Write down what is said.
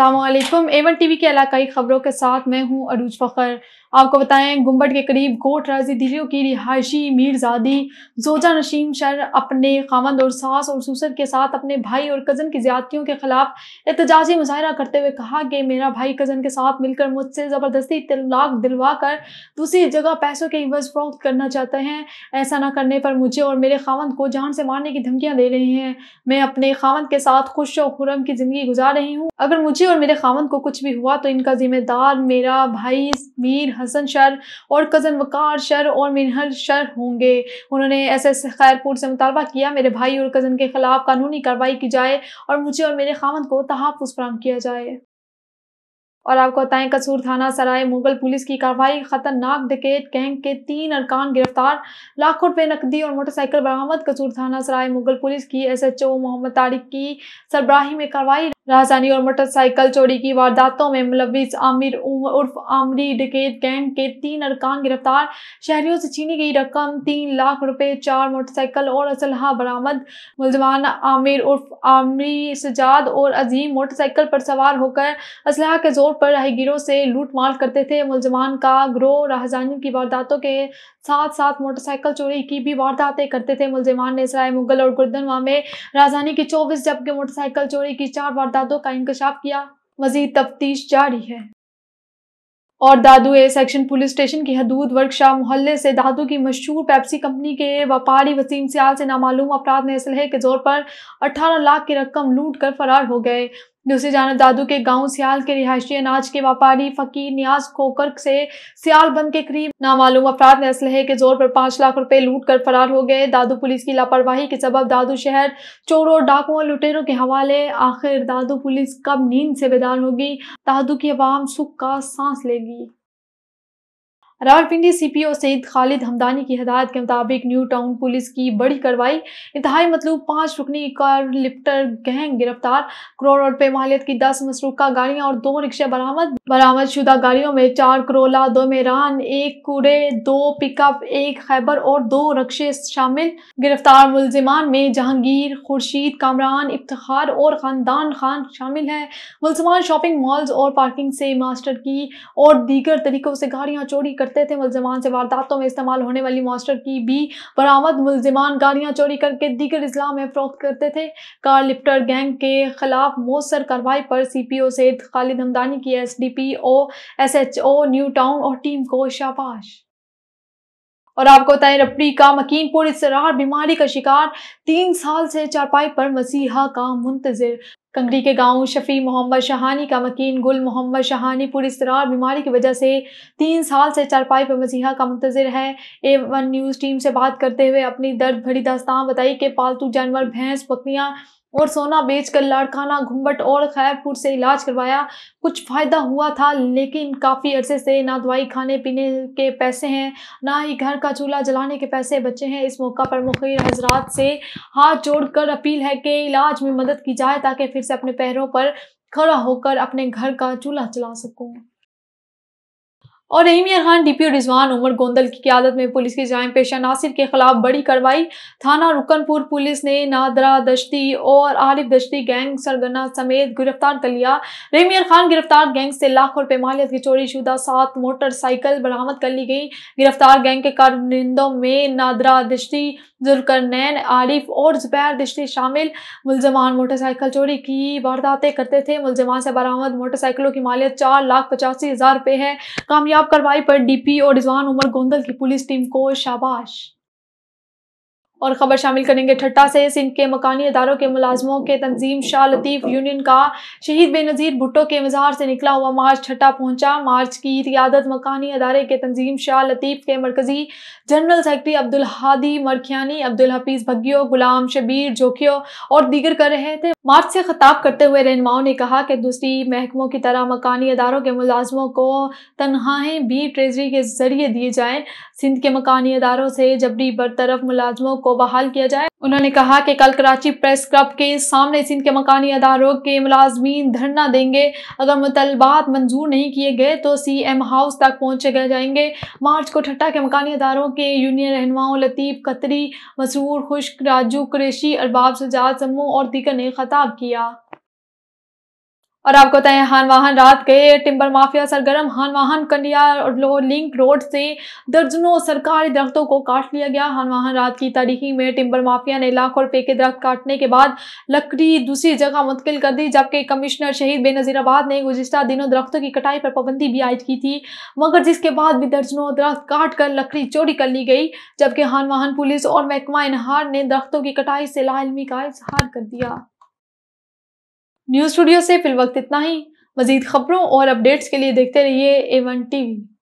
Aslam Avon T V के इलाकाई खबरों के साथ मैं हूँ अरूज फ़खर आपको बताएं गुम्बट के करीब गोट राजीदियों की रिहायशी मीरजादी जोजा नशीम शर अपने खामंद और सास और सुसर के साथ अपने भाई और कज़न की ज्यादतियों के खिलाफ एहतजाजी मुजाहरा करते हुए कहा कि मेरा भाई कज़न के साथ मिलकर मुझसे ज़बरदस्ती तलाक दिलवा कर दूसरी जगह पैसों के इवज फरोख्त करना चाहते हैं ऐसा ना करने पर मुझे और मेरे खामंद को जान से मारने की धमकियाँ दे रहे हैं मैं अपने खामंद के साथ खुश और खुरम की ज़िंदगी गुजार रही हूँ अगर मुझे और मेरे खामंद को कुछ भी हुआ तो इनका जिम्मेदार मेरा भाई मीर हसन शर और कज़न वकार शर और मिनहल शर होंगे उन्होंने एस एस खैरपुर से मुतालबा किया मेरे भाई और कज़न के खिलाफ कानूनी कार्रवाई की जाए और मुझे और मेरे खामद को तहफ़ फराम किया जाए और आपको बताएं कसूर थाना सराय मुगल पुलिस की कार्रवाई खतरनाक डकैत गैंग के तीन अरकान गिरफ्तार लाखों रुपये नकदी और मोटरसाइकिल बरामद कसूर थाना सराय मुगल पुलिस की एसएचओ मोहम्मद तारिक की सरबराही में कार्रवाई राजधानी और मोटरसाइकिल चोरी की वारदातों में मुलविस आमिर उर्फ आमरी डकैत गैंग के तीन अरकान गिरफ्तार शहरियों से छीनी गई रकम तीन लाख रुपए चार मोटरसाइकिल और असलहा बरामद मुलजमान आमिर उर्फ आमरी सजाद और अजीम मोटरसाइकिल पर सवार होकर असलहा के जोर पर राहगीरों से लूट मार करते थे मुलजमान का ग्रोह राहजानी की वारदातों के साथ साथ मोटरसाइकिल चोरी की भी वारदातें करते थे मुलजिमान ने इसराय मुगल और गुरदनवा में राजधानी की चौबीस जबकि मोटरसाइकिल चोरी की चार वारदातों का इंकशाफ किया मजीद तफ्तीश जारी है और Dadu A section police station की हदूद वर्कशॉप मोहल्ले से दादू की मशहूर पैप्सी कंपनी के व्यापारी वसीम सियाल से नामालूम अफराद ने असलहे के जोर पर 18 लाख की रकम लूट कर फरार हो गए दूसरी जानब दादू के गांव सियाल के रिहायशी अनाज के व्यापारी फकीर नियाज खोकर से सियाल बंद के करीब नामालूम अफराद ने असलहे के जोर पर पांच लाख रुपए लूट कर फरार हो गए दादू पुलिस की लापरवाही के सबब दादू शहर चोरों डाकुओं और लुटेरों के हवाले आखिर दादू पुलिस कब नींद से बेदार होगी दादू की आवाम सुख का सांस लेगी रावलपिंडी सीपीओ सईद खालिद हमदानी की हदायत के मुताबिक न्यू टाउन पुलिस की बड़ी कार्रवाई इंतहाई मतलूब पाँच रुकनी कार लिप्टर गैंग गिरफ्तार करोड़ रुपए मालियत की दस मसरूका गाड़ियां और दो रिक्शे बरामद बरामद शुदा गाड़ियों में चार करोला दो मेरान एक कूड़े दो पिकअप एक खैबर और दो रक्शे शामिल गिरफ्तार मुलजमान में जहांगीर खुर्शीद कामरान इफ्तार और खानदान खान शामिल है मुलजमान शॉपिंग मॉल्स और पार्किंग से मास्टर की और दीगर तरीकों से गाड़ियाँ चोरी कर करते थे मुलजमान से वारदातों में इस्तेमाल होने वाली मॉस्टर की भी बरामद मुलजमान गाड़ियाँ चोरी करके दीगर इजला में फरोख्त करते थे कार लिप्टर गैंग के खिलाफ मौसर कार्रवाई पर C P O Saeed Khalid Hamdani की S D P O S H O new town और टीम को शाबाश और आपको बताएं रपड़ी का मकीन पूरी सरार बीमारी का शिकार तीन साल से चारपाई पर मसीहा का मुंतजर कंगड़ी के गांव शफी मोहम्मद शाहानी का मकीन गुल मोहम्मद शाहानी पूरी इसरार बीमारी की वजह से तीन साल से चारपाई पर मसीहा का मंतजर है ए वन न्यूज़ टीम से बात करते हुए अपनी दर्द भरी दास्तान बताई कि पालतू जानवर भैंस बकरियाँ और सोना बेचकर लाड़खाना घुम्बट और खैरपुर से इलाज करवाया कुछ फ़ायदा हुआ था लेकिन काफ़ी अरसे से ना दवाई खाने पीने के पैसे हैं ना ही घर का चूल्हा जलाने के पैसे बचे हैं इस मौका पर मुखिर हजरात से हाथ जोड़कर अपील है कि इलाज में मदद की जाए ताकि फिर से अपने पैरों पर खड़ा होकर अपने घर का चूल्हा चला सकूँ और एमियर खान डीपीओ रिजवान उमर गोंदल की क्यादत में पुलिस की जाए पेशा नासिर के खिलाफ बड़ी कार्रवाई थाना रुकनपुर पुलिस ने नादरा दश्ती और आरिफ दश्ती गैंग सरगना समेत गिरफ्तार कर लिया रेमियर खान गिरफ्तार गैंग से लाख रुपए मालियत की चोरी शुदा सात मोटरसाइकिल बरामद कर ली गई गिरफ्तार गैंग के कारिंदों में नादरा दश्ती जुलकरनैन आरिफ और जुबैर दश्ती शामिल मुलजमान मोटरसाइकिल चोरी की वारदातें करते थे मुलजमान से बरामद मोटरसाइकिलों की मालियत चार लाख पचासी हज़ार रुपये है कामयाब खिलाफ कार्रवाई पर डीपी और रिजवान उमर गोंदल की पुलिस टीम को शाबाश और ख़बर शामिल करेंगे ठट्टा से सिंध के मकानी इदारों के मुलाजमों के तंजीम शाह लतीफ़ यूनियन का शहीद बेनज़ीर भुट्टो के मज़ार से निकला हुआ मार्च ठट्टा पहुंचा मार्च की रियादत मकानी अदारे के तंजीम शाह लतीफ़ के मरकज़ी जनरल सेक्रटरी अब्दुल हादी मरखियानी अब्दुल हफीज़ भगियो गुलाम शबीर जोखियो और दीगर कर रहे थे मार्च से खताब करते हुए रहनुमाओं ने कहा कि दूसरी महकमों की तरह मकानी अदारों के मुलाजमों को तनहाएँ भी ट्रेजरी के ज़रिए दिए जाएँ सिंध के मकानी अदारों से जबरी बरतरफ मुलाजमों को बहाल किया जाए उन्होंने कहा कि कल कराची प्रेस क्लब के सामने सिंध के मकानी अदारों के मुलाजमीन धरना देंगे अगर मुतलबात मंजूर नहीं किए गए तो सी एम हाउस तक पहुँचे जाएंगे मार्च को ठट्टा के मकानी अदारों के यूनियन रहनुमाओं लतीफ़ कतरी मसूर खुश्क राजू कुरेशी अरबाब सजाद समूह और दीगर ने खताब किया और आपको बताएं हान वाहन रात गए टिम्बर माफिया सरगर्म हान वाहन कंडिया और लोह लिंक रोड से दर्जनों सरकारी दरख्तों को काट लिया गया हान वाहन रात की तारीखी में टिम्बर माफिया ने लाखों रुपए के दरख्त काटने के बाद लकड़ी दूसरी जगह मुंतकिल कर दी जबकि कमिश्नर शहीद बेनजीराबाद ने गुजशत दिनों दरख्तों की कटाई पर पाबंदी भी आयद की थी मगर जिसके बाद भी दर्जनों दरख्त काट कर लकड़ी चोरी कर ली गई जबकि हान वाहन पुलिस और महकमा इनहार ने दरख्तों की कटाई से लाइलमी का इजहार कर दिया न्यूज स्टूडियो से फिल वक्त इतना ही मजीद खबरों और अपडेट्स के लिए देखते रहिए ए वन टी वी